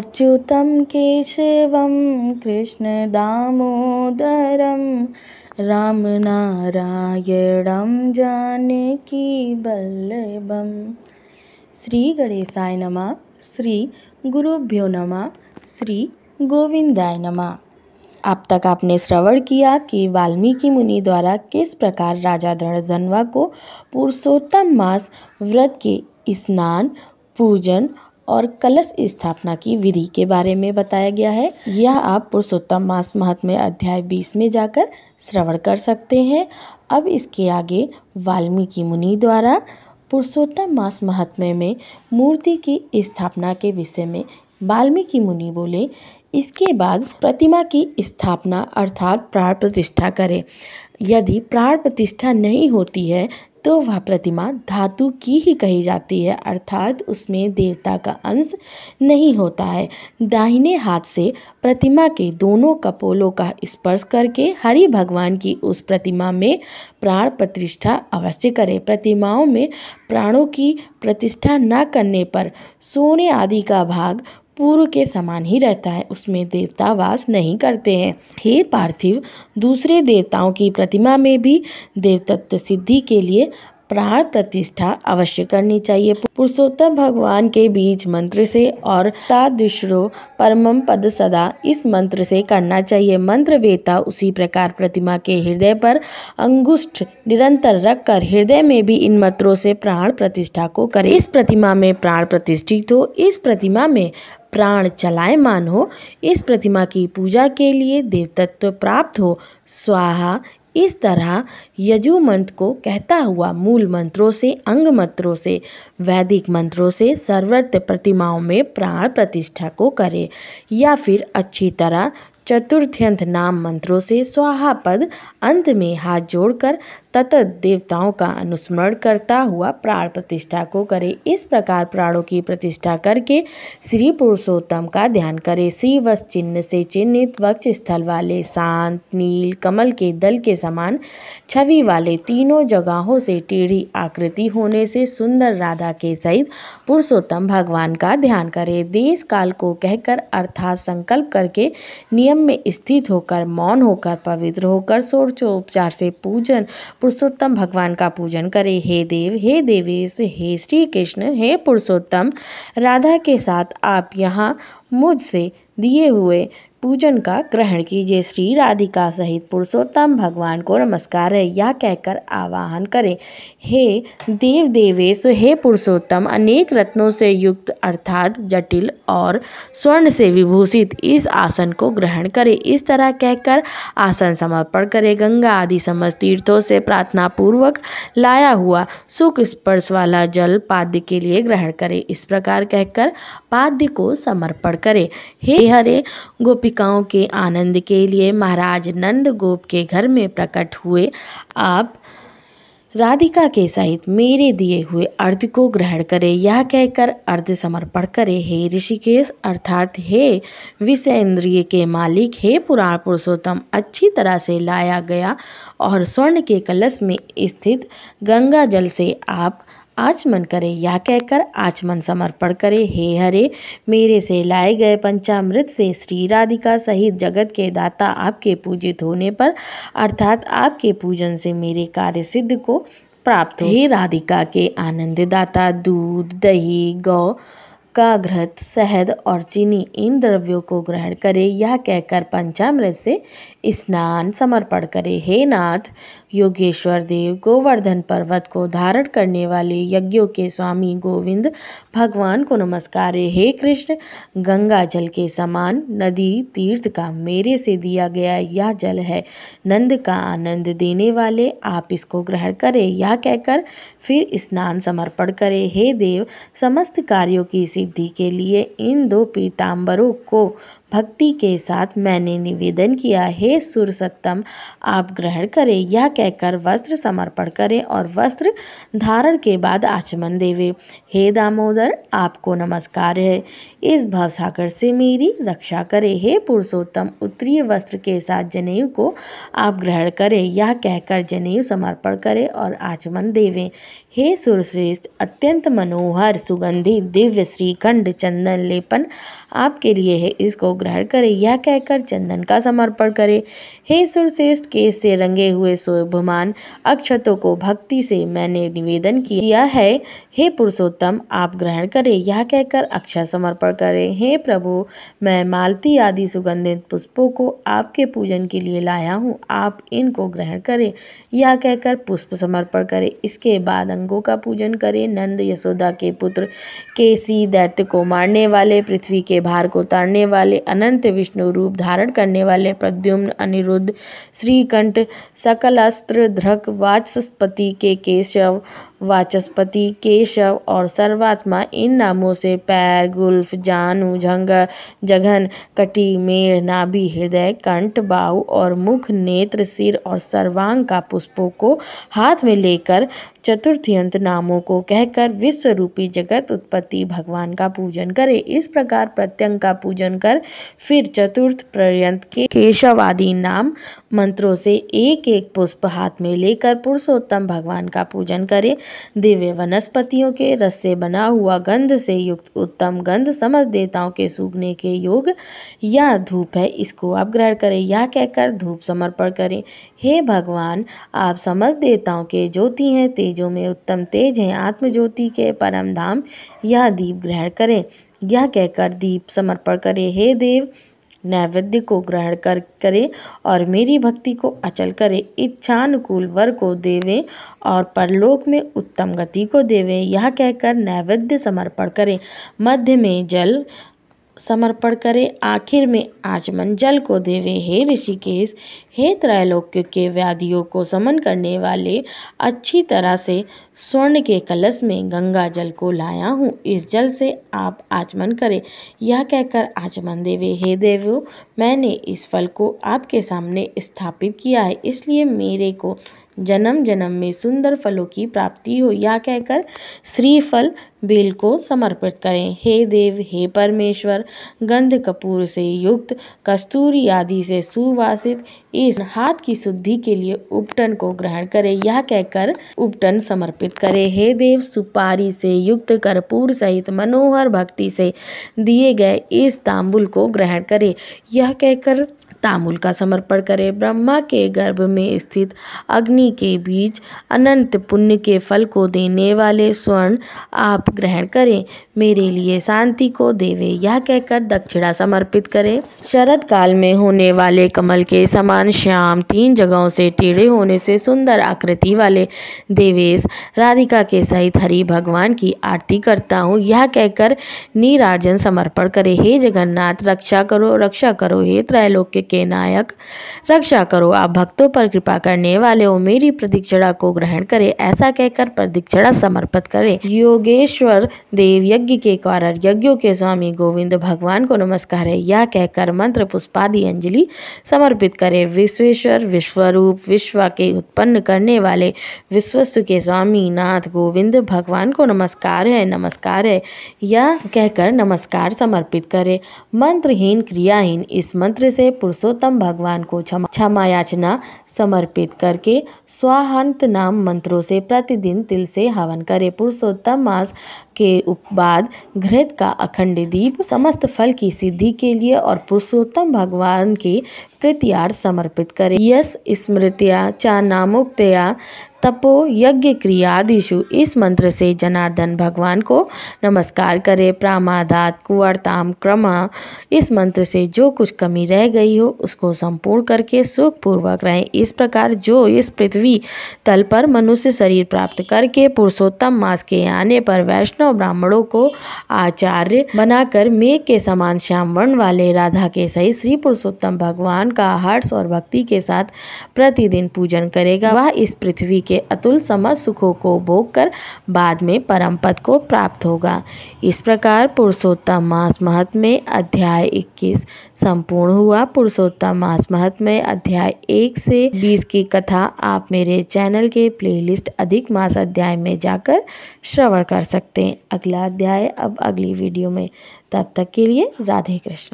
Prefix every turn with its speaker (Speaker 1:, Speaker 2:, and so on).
Speaker 1: केशव कृष्ण दामोदरम राम नारायण जानकी नमः श्री गणेशाय श्री गुरुभ्यो नम श्री गोविंदाय नम अब तक आपने श्रवण किया कि वाल्मीकि मुनि द्वारा किस प्रकार राजा धनवा को पुरुषोत्तम मास व्रत के स्नान पूजन और कलश स्थापना की विधि के बारे में बताया गया है यह आप पुरुषोत्तम मास महात्म्य अध्याय 20 में जाकर श्रवण कर सकते हैं अब इसके आगे वाल्मीकि मुनि द्वारा पुरुषोत्तम मास महात्म्य में मूर्ति की स्थापना के विषय में वाल्मीकि मुनि बोले इसके बाद प्रतिमा की स्थापना अर्थात प्राण प्रतिष्ठा करें यदि प्राण प्रतिष्ठा नहीं होती है तो वह प्रतिमा धातु की ही कही जाती है अर्थात उसमें देवता का अंश नहीं होता है दाहिने हाथ से प्रतिमा के दोनों कपोलों का स्पर्श करके हरि भगवान की उस प्रतिमा में प्राण प्रतिष्ठा अवश्य करें प्रतिमाओं में प्राणों की प्रतिष्ठा न करने पर सोने आदि का भाग पूर्व के समान ही रहता है उसमें देवता वास नहीं करते हैं हे पार्थिव दूसरे देवताओं की प्रतिमा में भी देवतत्व सिद्धि के लिए प्राण प्रतिष्ठा अवश्य करनी चाहिए पुरुषोत्तम भगवान के बीच मंत्र से और तादृशो परम पद सदा इस मंत्र से करना चाहिए मंत्र वेता उसी प्रकार प्रतिमा के हृदय पर अंगुष्ठ निरंतर रखकर हृदय में भी इन मंत्रों से प्राण प्रतिष्ठा को करे इस प्रतिमा में प्राण प्रतिष्ठित हो इस प्रतिमा में प्राण चलायमान हो इस प्रतिमा की पूजा के लिए देवतत्व प्राप्त हो स्वाहा इस तरह यजु मंत्र को कहता हुआ मूल मंत्रों से अंग मंत्रों से वैदिक मंत्रों से सर्वत्र प्रतिमाओं में प्राण प्रतिष्ठा को करे या फिर अच्छी तरह चतुर्थ्यंत नाम मंत्रों से स्वाहा पद अंत में हाथ जोड़कर तत्त देवताओं का अनुस्मरण करता हुआ प्राण प्रतिष्ठा को करे इस प्रकार प्राणों की प्रतिष्ठा करके श्री पुरुषोत्तम का ध्यान करे श्री वस् चिन्ह से चिन्हित वक्ष स्थल वाले शांत नील कमल के दल के समान छवि वाले तीनों जगहों से टेढ़ी आकृति होने से सुंदर राधा के सहित पुरुषोत्तम भगवान का ध्यान करे देश काल को कहकर अर्थात संकल्प करके नियम में स्थित होकर मौन होकर पवित्र होकर सोर्चोपचार से पूजन पुरुषोत्तम भगवान का पूजन करें हे देव हे देवेश हे श्री कृष्ण हे पुरुषोत्तम राधा के साथ आप यहाँ मुझसे दिए हुए पूजन का ग्रहण कीजिए श्री राधिका सहित पुरुषोत्तम भगवान को नमस्कार है यह कहकर आवाहन करें हे देव देवेश हे पुरुषोत्तम अनेक रत्नों से युक्त अर्थात जटिल और स्वर्ण से विभूषित इस आसन को ग्रहण करें इस तरह कहकर आसन समर्पण करें गंगा आदि समस्त तीर्थों से प्रार्थना पूर्वक लाया हुआ सुख स्पर्श वाला जल पाद्य के लिए ग्रहण करें इस प्रकार कहकर पाद्य को समर्पण करें हे हरे गोपी बालिकाओं के आनंद के लिए महाराज नंद गोप के घर में प्रकट हुए आप राधिका के सहित मेरे दिए हुए अर्ध को ग्रहण करें यह कहकर अर्ध समर्पण करें हे ऋषिकेश अर्थात हे विषय इंद्रिय के मालिक हे पुराण पुरुषोत्तम अच्छी तरह से लाया गया और स्वर्ण के कलश में स्थित गंगा जल से आप आचमन करे यह कहकर आचमन समर्पण करे हे हरे मेरे से लाए गए पंचामृत से श्री राधिका सहित जगत के दाता आपके पूजित होने पर अर्थात आपके पूजन से मेरे कार्य सिद्ध को प्राप्त हे राधिका के आनंद दाता दूध दही गौ का घृत शहद और चीनी इन द्रव्यों को ग्रहण करे यह कहकर पंचामृत से स्नान समर्पण करे हे नाथ योगेश्वर देव गोवर्धन पर्वत को धारण करने वाले यज्ञों के स्वामी गोविंद भगवान को नमस्कार हे कृष्ण गंगा जल के समान नदी तीर्थ का मेरे से दिया गया यह जल है नंद का आनंद देने वाले आप इसको ग्रहण करें यह कहकर फिर स्नान समर्पण करें हे देव समस्त कार्यों की सिद्धि के लिए इन दो पीताम्बरों को भक्ति के साथ मैंने निवेदन किया हे सुर सत्तम आप ग्रहण करें यह कहकर वस्त्र समर्पण करें और वस्त्र धारण के बाद आचमन देवे हे दामोदर आपको नमस्कार है इस भवसागर से मेरी रक्षा करें हे पुरुषोत्तम उत्तरीय वस्त्र के साथ जनेऊ को आप ग्रहण करें यह कहकर जनेयु समर्पण करें और आचमन देवें हे सुरश्रेष्ठ अत्यंत मनोहर सुगंधित दिव्य श्रीखंड चंदन लेपन आपके लिए है इसको ग्रहण करे यह कहकर चंदन का समर्पण करे हे सुरश्रेष्ठ केस से रंगे हुए शोभमान अक्षतों को भक्ति से मैंने निवेदन किया है हे पुरुषोत्तम आप ग्रहण करें यह कहकर अक्षत समर्पण करें हे प्रभु मैं मालती आदि सुगंधित पुष्पों को आपके पूजन के लिए लाया हूँ आप इनको ग्रहण करें यह कहकर पुष्प समर्पण करें इसके बाद अंगों का पूजन करें नंद यशोदा के पुत्र केसी दैत्य को मारने वाले पृथ्वी के भार को उतारने वाले अनंत विष्णु रूप धारण करने वाले प्रद्युम्न अनिरुद्ध श्रीकंठ सकलास्त्र ध्रक वाचस्पति के केशव वाचस्पति केशव और सर्वात्मा इन नामों से पैर गुल्फ जानु झंग जघन कटी मेढ़ नाभि हृदय कंठ बाहु और मुख नेत्र सिर और सर्वांग का पुष्पों को हाथ में लेकर चतुर्थ्यंत नामों को कहकर विश्व रूपी जगत उत्पत्ति भगवान का पूजन करें इस प्रकार प्रत्यंग का पूजन कर फिर चतुर्थ पर्यंत के केशव आदि नाम मंत्रों से एक एक पुष्प हाथ में लेकर पुरुषोत्तम भगवान का पूजन करें दिव्य वनस्पतियों के रस से बना हुआ गंध से युक्त उत्तम गंध समझ देवताओं के सूखने के योग या धूप है इसको आप ग्रहण करें या कहकर धूप समर्पण करें हे भगवान आप समझ देवताओं के ज्योति हैं तेजों में उत्तम तेज हैं आत्मज्योति के परम धाम या दीप ग्रहण करें यह कहकर दीप समर्पण करें हे देव नैवेद्य को ग्रहण कर करें और मेरी भक्ति को अचल करे इच्छानुकूल वर को देवे और परलोक में उत्तम गति को देवे यह कहकर नैवेद्य समर्पण करें मध्य में जल समर्पण करे आखिर में आचमन जल को देवे हे ऋषिकेश हे त्रैलोक्य के व्याधियों को समन करने वाले अच्छी तरह से स्वर्ण के कलश में गंगा जल को लाया हूँ इस जल से आप आचमन करें यह कहकर आचमन देवे हे देवो मैंने इस फल को आपके सामने स्थापित किया है इसलिए मेरे को जन्म जन्म में सुंदर फलों की प्राप्ति हो यह कहकर श्रीफल बेल को समर्पित करें हे देव हे परमेश्वर गंध कपूर से युक्त कस्तूरी आदि से सुवासित इस हाथ की शुद्धि के लिए उपटन को ग्रहण करें यह कहकर उपटन समर्पित करें हे देव सुपारी से युक्त कर्पूर सहित मनोहर भक्ति से दिए गए इस तांबुल को ग्रहण करें यह कहकर तामुल का समर्पण करें ब्रह्मा के गर्भ में स्थित अग्नि के बीच अनंत पुण्य के फल को देने वाले स्वर्ण आप ग्रहण करें मेरे लिए शांति को देवे यह कहकर दक्षिणा समर्पित करें शरद काल में होने वाले कमल के समान श्याम तीन जगहों से टेढ़े होने से सुंदर आकृति वाले देवेश राधिका के सहित हरि भगवान की आरती करता हूँ यह कहकर नीरार्जन समर्पण करे हे जगन्नाथ रक्षा करो रक्षा करो हे त्रैलोक्य के नायक रक्षा करो आप भक्तों पर कृपा करने वाले हो मेरी प्रदीक्षणा को ग्रहण करे ऐसा कहकर प्रदीक्षणा समर्पित करे योगेश्वर देव यज्ञ यज्ञ के कारण यज्ञों के स्वामी गोविंद भगवान को नमस्कार है यह कहकर मंत्र पुष्पादि अंजलि समर्पित करें विश्वेश्वर विश्वरूप विश्व के उत्पन्न करने वाले विश्वस्व के स्वामी नाथ गोविंद भगवान को नमस्कार है नमस्कार है यह कहकर नमस्कार समर्पित करें मंत्रहीन क्रियाहीन इस मंत्र से पुरुषोत्तम भगवान को क्षमा याचना समर्पित करके स्वाहंत नाम मंत्रों से प्रतिदिन तिल से हवन करें पुरुषोत्तम मास के उपबाद घृत का अखंड दीप समस्त फल की सिद्धि के लिए और पुरुषोत्तम भगवान के कृत्यार्थ समर्पित करें यस स्मृतिया चा नामोक्तया तपो यज्ञ क्रियादिशु इस मंत्र से जनार्दन भगवान को नमस्कार करें प्रामादात कुवरताम क्रमा इस मंत्र से जो कुछ कमी रह गई हो उसको संपूर्ण करके सुखपूर्वक रहें इस प्रकार जो इस पृथ्वी तल पर मनुष्य शरीर प्राप्त करके पुरुषोत्तम मास के आने पर वैष्णव ब्राह्मणों को आचार्य बनाकर मेघ के समान श्याम वर्ण वाले राधा के सहित श्री पुरुषोत्तम भगवान उनका हर्ष और भक्ति के साथ प्रतिदिन पूजन करेगा वह इस पृथ्वी के अतुल समस्त सुखों को भोग कर बाद में परम पद को प्राप्त होगा इस प्रकार पुरुषोत्तम मास महत्व में अध्याय 21 संपूर्ण हुआ पुरुषोत्तम मास महत्व में अध्याय 1 से 20 की कथा आप मेरे चैनल के प्लेलिस्ट अधिक मास अध्याय में जाकर श्रवण कर सकते हैं अगला अध्याय अब अगली वीडियो में तब तक के लिए राधे कृष्ण